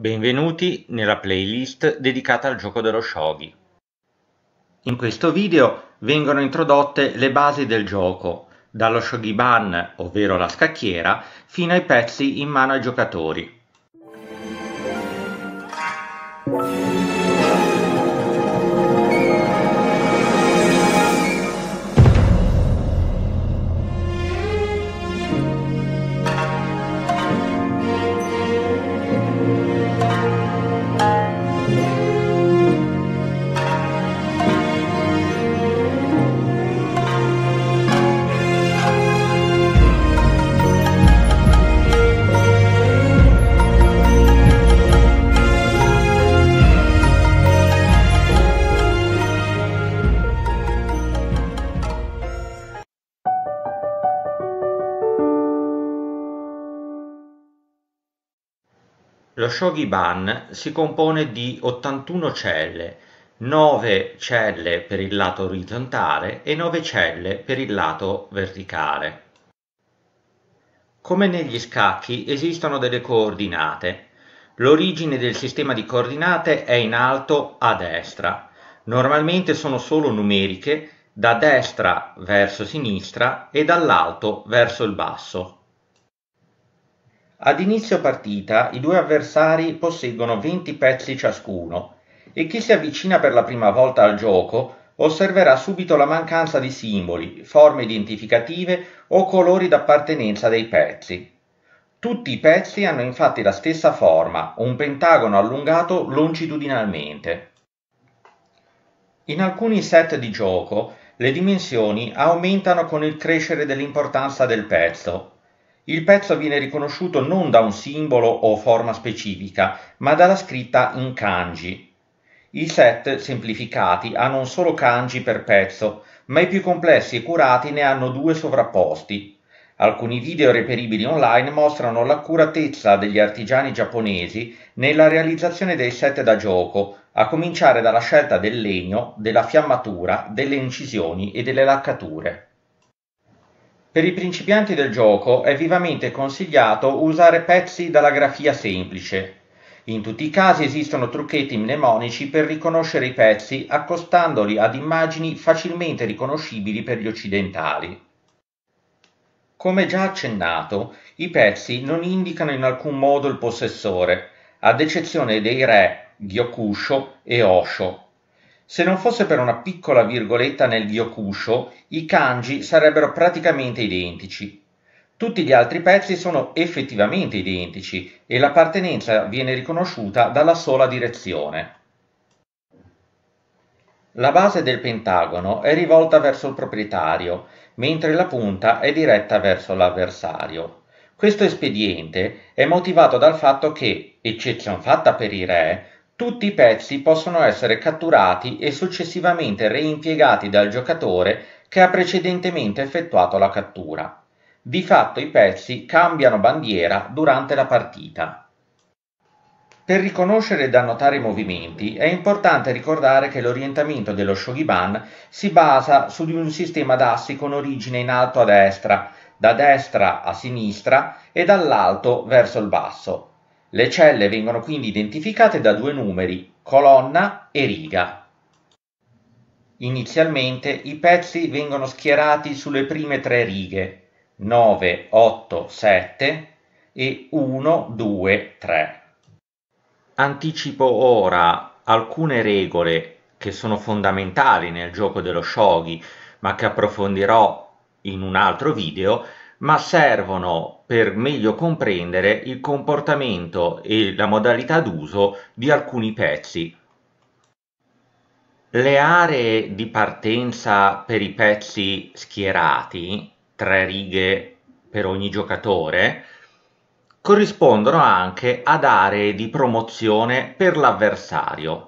Benvenuti nella playlist dedicata al gioco dello shogi. In questo video vengono introdotte le basi del gioco, dallo shogiban, ovvero la scacchiera, fino ai pezzi in mano ai giocatori. lo Ban si compone di 81 celle, 9 celle per il lato orizzontale e 9 celle per il lato verticale. Come negli scacchi esistono delle coordinate. L'origine del sistema di coordinate è in alto a destra. Normalmente sono solo numeriche da destra verso sinistra e dall'alto verso il basso. Ad inizio partita i due avversari posseggono 20 pezzi ciascuno e chi si avvicina per la prima volta al gioco osserverà subito la mancanza di simboli, forme identificative o colori d'appartenenza dei pezzi. Tutti i pezzi hanno infatti la stessa forma, un pentagono allungato longitudinalmente. In alcuni set di gioco le dimensioni aumentano con il crescere dell'importanza del pezzo, il pezzo viene riconosciuto non da un simbolo o forma specifica, ma dalla scritta in kanji. I set semplificati hanno un solo kanji per pezzo, ma i più complessi e curati ne hanno due sovrapposti. Alcuni video reperibili online mostrano l'accuratezza degli artigiani giapponesi nella realizzazione dei set da gioco, a cominciare dalla scelta del legno, della fiammatura, delle incisioni e delle laccature. Per i principianti del gioco è vivamente consigliato usare pezzi dalla grafia semplice. In tutti i casi esistono trucchetti mnemonici per riconoscere i pezzi accostandoli ad immagini facilmente riconoscibili per gli occidentali. Come già accennato, i pezzi non indicano in alcun modo il possessore, ad eccezione dei re Gyokusho e Osho, se non fosse per una piccola virgoletta nel Gyokusho, i kanji sarebbero praticamente identici. Tutti gli altri pezzi sono effettivamente identici e l'appartenenza viene riconosciuta dalla sola direzione. La base del pentagono è rivolta verso il proprietario, mentre la punta è diretta verso l'avversario. Questo espediente è motivato dal fatto che, eccezion fatta per i re, tutti i pezzi possono essere catturati e successivamente reimpiegati dal giocatore che ha precedentemente effettuato la cattura. Di fatto i pezzi cambiano bandiera durante la partita. Per riconoscere ed annotare i movimenti è importante ricordare che l'orientamento dello Shogiban si basa su di un sistema d'assi con origine in alto a destra, da destra a sinistra e dall'alto verso il basso, le celle vengono quindi identificate da due numeri, colonna e riga. Inizialmente i pezzi vengono schierati sulle prime tre righe, 9, 8, 7 e 1, 2, 3. Anticipo ora alcune regole che sono fondamentali nel gioco dello shogi, ma che approfondirò in un altro video ma servono per meglio comprendere il comportamento e la modalità d'uso di alcuni pezzi. Le aree di partenza per i pezzi schierati, tre righe per ogni giocatore, corrispondono anche ad aree di promozione per l'avversario.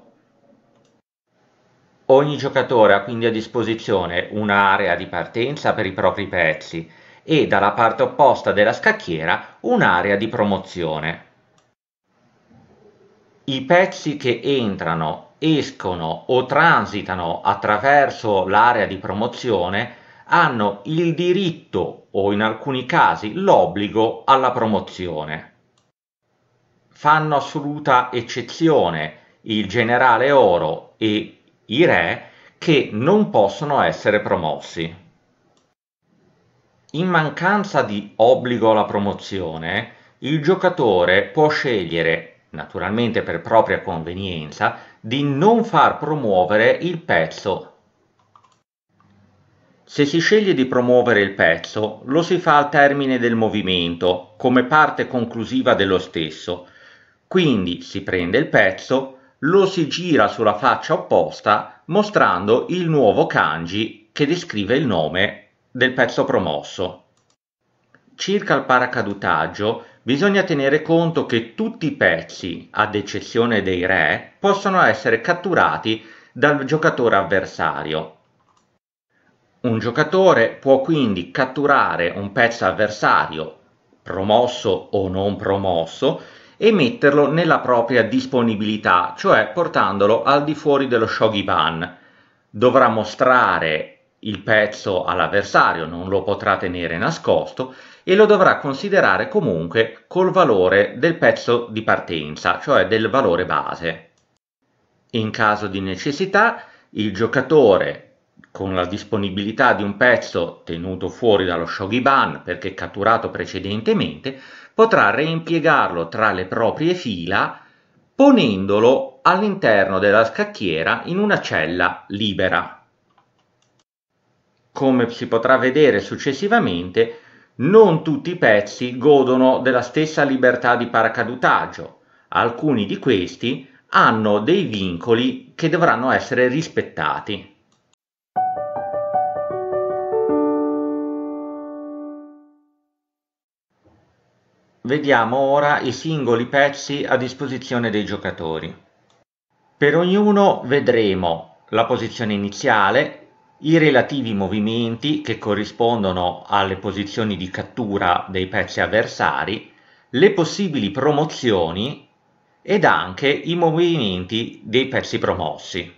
Ogni giocatore ha quindi a disposizione un'area di partenza per i propri pezzi e dalla parte opposta della scacchiera un'area di promozione. I pezzi che entrano, escono o transitano attraverso l'area di promozione hanno il diritto o in alcuni casi l'obbligo alla promozione. Fanno assoluta eccezione il generale oro e i re che non possono essere promossi. In mancanza di obbligo alla promozione, il giocatore può scegliere, naturalmente per propria convenienza, di non far promuovere il pezzo. Se si sceglie di promuovere il pezzo, lo si fa al termine del movimento, come parte conclusiva dello stesso. Quindi si prende il pezzo, lo si gira sulla faccia opposta mostrando il nuovo kanji che descrive il nome del pezzo promosso. Circa il paracadutaggio, bisogna tenere conto che tutti i pezzi, ad eccezione dei re, possono essere catturati dal giocatore avversario. Un giocatore può quindi catturare un pezzo avversario, promosso o non promosso, e metterlo nella propria disponibilità, cioè portandolo al di fuori dello shogi ban. Dovrà mostrare il pezzo all'avversario, non lo potrà tenere nascosto e lo dovrà considerare comunque col valore del pezzo di partenza, cioè del valore base. In caso di necessità, il giocatore con la disponibilità di un pezzo tenuto fuori dallo Shogi Ban perché catturato precedentemente, potrà reimpiegarlo tra le proprie fila ponendolo all'interno della scacchiera in una cella libera come si potrà vedere successivamente, non tutti i pezzi godono della stessa libertà di paracadutaggio. Alcuni di questi hanno dei vincoli che dovranno essere rispettati. Vediamo ora i singoli pezzi a disposizione dei giocatori. Per ognuno vedremo la posizione iniziale, i relativi movimenti che corrispondono alle posizioni di cattura dei pezzi avversari, le possibili promozioni ed anche i movimenti dei pezzi promossi.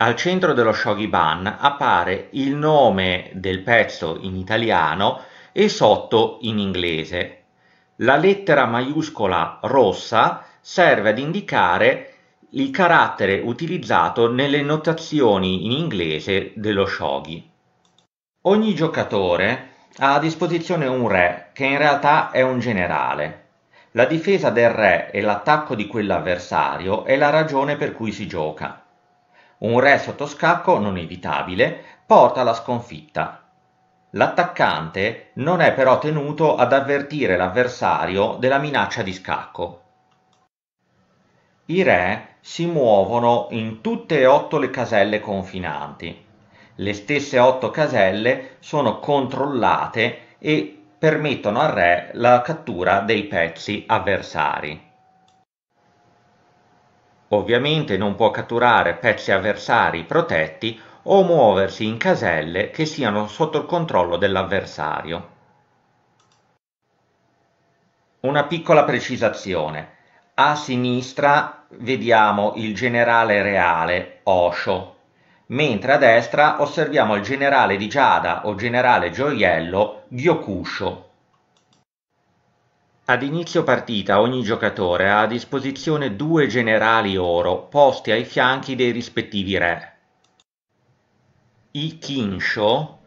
Al centro dello Shogi Ban appare il nome del pezzo in italiano e sotto in inglese. La lettera maiuscola rossa serve ad indicare il carattere utilizzato nelle notazioni in inglese dello shogi. Ogni giocatore ha a disposizione un re, che in realtà è un generale. La difesa del re e l'attacco di quell'avversario è la ragione per cui si gioca. Un re sotto scacco non evitabile porta alla sconfitta. L'attaccante non è però tenuto ad avvertire l'avversario della minaccia di scacco. I re si muovono in tutte e otto le caselle confinanti. Le stesse otto caselle sono controllate e permettono al re la cattura dei pezzi avversari. Ovviamente non può catturare pezzi avversari protetti o muoversi in caselle che siano sotto il controllo dell'avversario. Una piccola precisazione. A sinistra vediamo il generale reale Osho, mentre a destra osserviamo il generale di Giada o generale gioiello Gyokusho. Ad inizio partita ogni giocatore ha a disposizione due generali oro posti ai fianchi dei rispettivi re. I Kinsho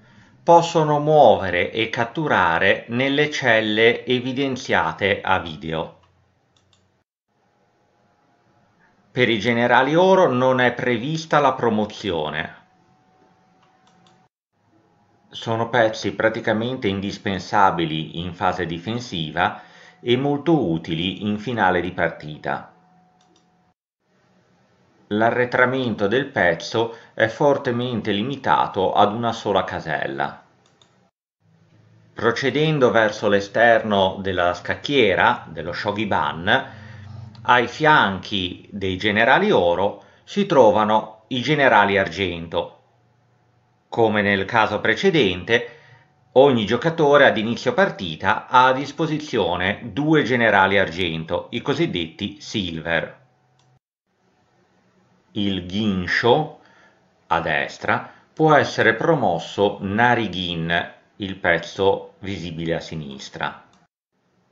possono muovere e catturare nelle celle evidenziate a video. Per i generali oro non è prevista la promozione. Sono pezzi praticamente indispensabili in fase difensiva e molto utili in finale di partita. L'arretramento del pezzo è fortemente limitato ad una sola casella. Procedendo verso l'esterno della scacchiera, dello shogiban, ai fianchi dei generali oro si trovano i generali argento. Come nel caso precedente, ogni giocatore ad inizio partita ha a disposizione due generali argento, i cosiddetti silver. Il Ginsho, a destra, può essere promosso Narigin, il pezzo visibile a sinistra.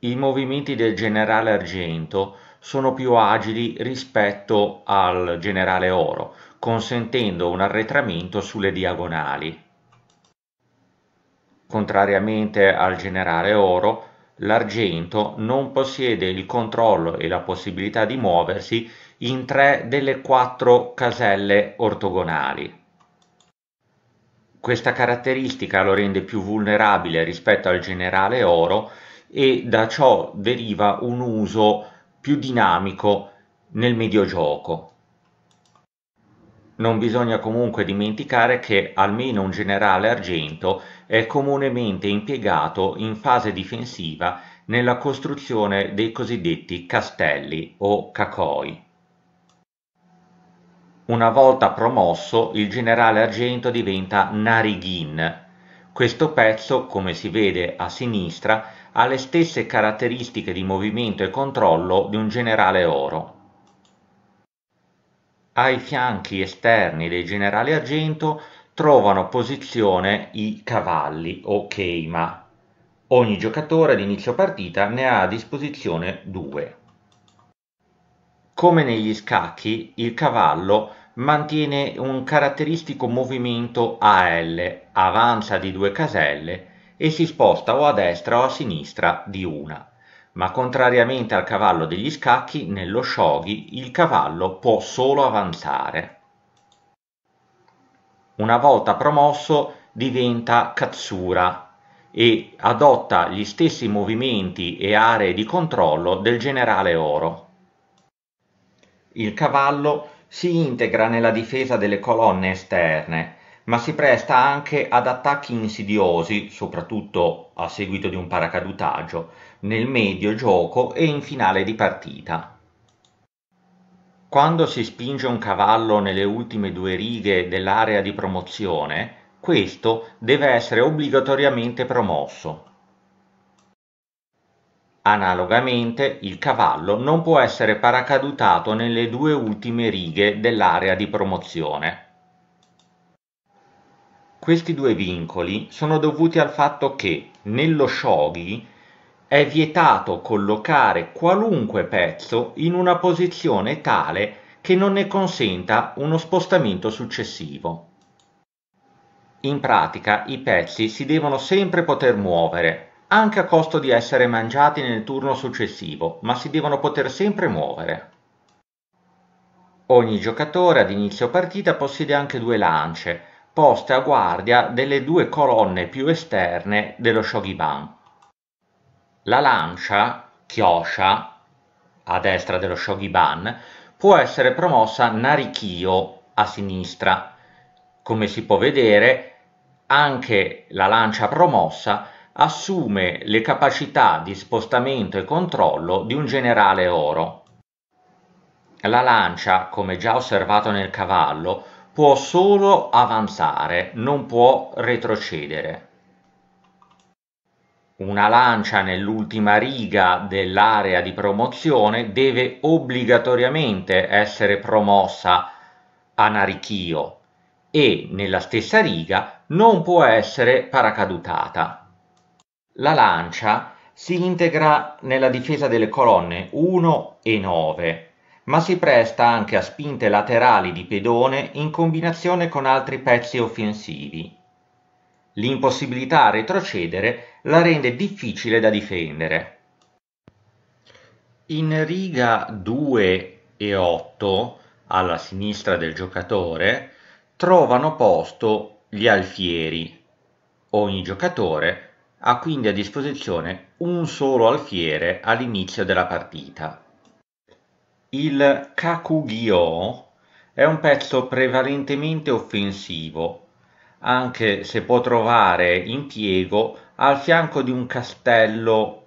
I movimenti del generale argento sono più agili rispetto al generale oro, consentendo un arretramento sulle diagonali. Contrariamente al generale oro, l'argento non possiede il controllo e la possibilità di muoversi in tre delle quattro caselle ortogonali. Questa caratteristica lo rende più vulnerabile rispetto al generale oro e da ciò deriva un uso più dinamico nel mediogioco. Non bisogna comunque dimenticare che almeno un generale argento è comunemente impiegato in fase difensiva nella costruzione dei cosiddetti castelli o cacoi. Una volta promosso, il generale argento diventa Narighin. Questo pezzo, come si vede a sinistra, ha le stesse caratteristiche di movimento e controllo di un generale oro. Ai fianchi esterni dei generali argento trovano posizione i cavalli o cheima. Ogni giocatore ad inizio partita ne ha a disposizione due. Come negli scacchi, il cavallo mantiene un caratteristico movimento AL, avanza di due caselle e si sposta o a destra o a sinistra di una. Ma contrariamente al cavallo degli scacchi, nello shogi il cavallo può solo avanzare. Una volta promosso diventa Katsura e adotta gli stessi movimenti e aree di controllo del generale Oro. Il cavallo si integra nella difesa delle colonne esterne ma si presta anche ad attacchi insidiosi, soprattutto a seguito di un paracadutaggio, nel medio gioco e in finale di partita. Quando si spinge un cavallo nelle ultime due righe dell'area di promozione, questo deve essere obbligatoriamente promosso. Analogamente, il cavallo non può essere paracadutato nelle due ultime righe dell'area di promozione. Questi due vincoli sono dovuti al fatto che nello shogi è vietato collocare qualunque pezzo in una posizione tale che non ne consenta uno spostamento successivo. In pratica i pezzi si devono sempre poter muovere, anche a costo di essere mangiati nel turno successivo, ma si devono poter sempre muovere. Ogni giocatore ad inizio partita possiede anche due lance, poste a guardia delle due colonne più esterne dello shogiban. La lancia, kyosha, a destra dello shogiban, può essere promossa narikyo, a sinistra. Come si può vedere, anche la lancia promossa assume le capacità di spostamento e controllo di un generale oro. La lancia, come già osservato nel cavallo, può solo avanzare, non può retrocedere. Una lancia nell'ultima riga dell'area di promozione deve obbligatoriamente essere promossa a Narichio e nella stessa riga non può essere paracadutata. La lancia si integra nella difesa delle colonne 1 e 9 ma si presta anche a spinte laterali di pedone in combinazione con altri pezzi offensivi. L'impossibilità a retrocedere la rende difficile da difendere. In riga 2 e 8, alla sinistra del giocatore, trovano posto gli alfieri. Ogni giocatore ha quindi a disposizione un solo alfiere all'inizio della partita. Il Kakugyo è un pezzo prevalentemente offensivo, anche se può trovare impiego al fianco di un castello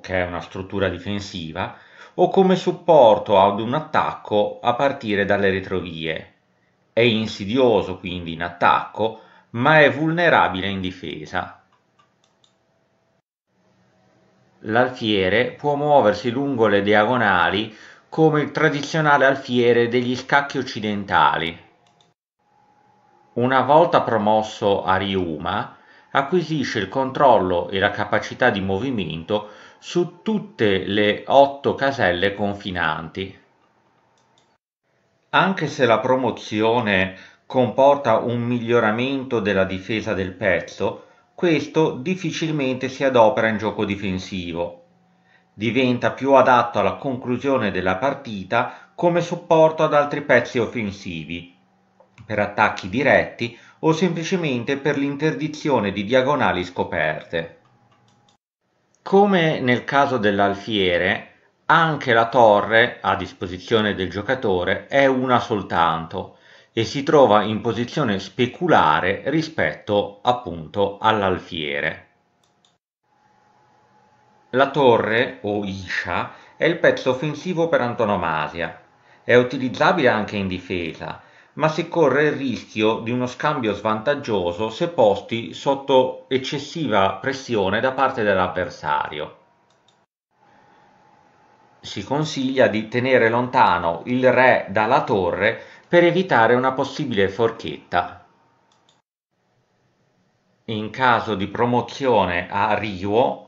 che è una struttura difensiva o come supporto ad un attacco a partire dalle retrovie. È insidioso quindi in attacco, ma è vulnerabile in difesa. L'alfiere può muoversi lungo le diagonali come il tradizionale alfiere degli scacchi occidentali. Una volta promosso a Ryuma, acquisisce il controllo e la capacità di movimento su tutte le otto caselle confinanti. Anche se la promozione comporta un miglioramento della difesa del pezzo, questo difficilmente si adopera in gioco difensivo diventa più adatto alla conclusione della partita come supporto ad altri pezzi offensivi, per attacchi diretti o semplicemente per l'interdizione di diagonali scoperte. Come nel caso dell'alfiere, anche la torre a disposizione del giocatore è una soltanto e si trova in posizione speculare rispetto appunto all'alfiere. La torre, o Isha, è il pezzo offensivo per antonomasia. È utilizzabile anche in difesa, ma si corre il rischio di uno scambio svantaggioso se posti sotto eccessiva pressione da parte dell'avversario. Si consiglia di tenere lontano il re dalla torre per evitare una possibile forchetta. In caso di promozione a Ryuo,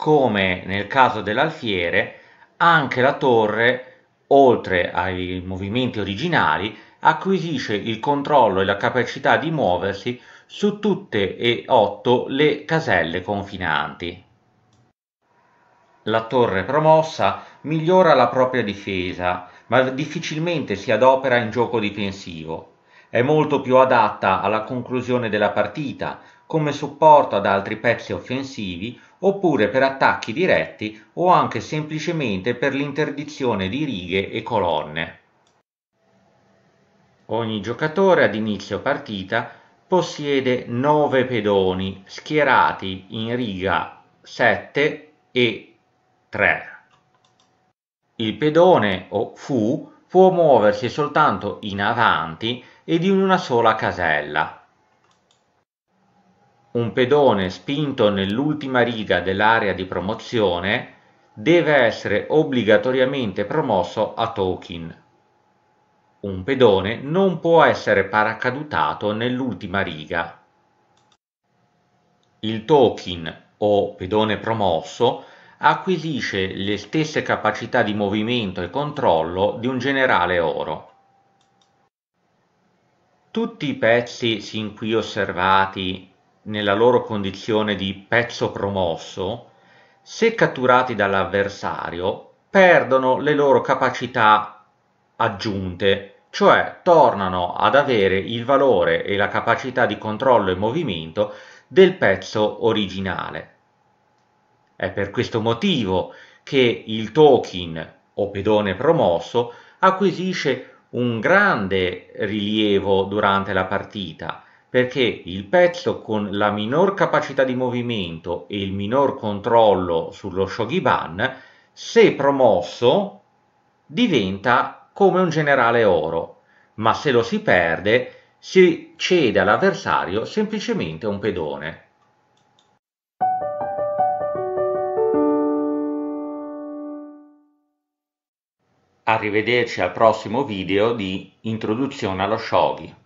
come nel caso dell'alfiere, anche la torre, oltre ai movimenti originali, acquisisce il controllo e la capacità di muoversi su tutte e otto le caselle confinanti. La torre promossa migliora la propria difesa, ma difficilmente si adopera in gioco difensivo. È molto più adatta alla conclusione della partita, come supporto ad altri pezzi offensivi oppure per attacchi diretti o anche semplicemente per l'interdizione di righe e colonne. Ogni giocatore ad inizio partita possiede 9 pedoni schierati in riga 7 e 3. Il pedone o fu può muoversi soltanto in avanti ed in una sola casella un pedone spinto nell'ultima riga dell'area di promozione deve essere obbligatoriamente promosso a token. Un pedone non può essere paracadutato nell'ultima riga. Il token o pedone promosso acquisisce le stesse capacità di movimento e controllo di un generale oro. Tutti i pezzi sin qui osservati nella loro condizione di pezzo promosso, se catturati dall'avversario, perdono le loro capacità aggiunte, cioè tornano ad avere il valore e la capacità di controllo e movimento del pezzo originale. È per questo motivo che il token o pedone promosso acquisisce un grande rilievo durante la partita perché il pezzo con la minor capacità di movimento e il minor controllo sullo shogiban, se promosso, diventa come un generale oro, ma se lo si perde, si cede all'avversario semplicemente un pedone. Arrivederci al prossimo video di Introduzione allo Shogi.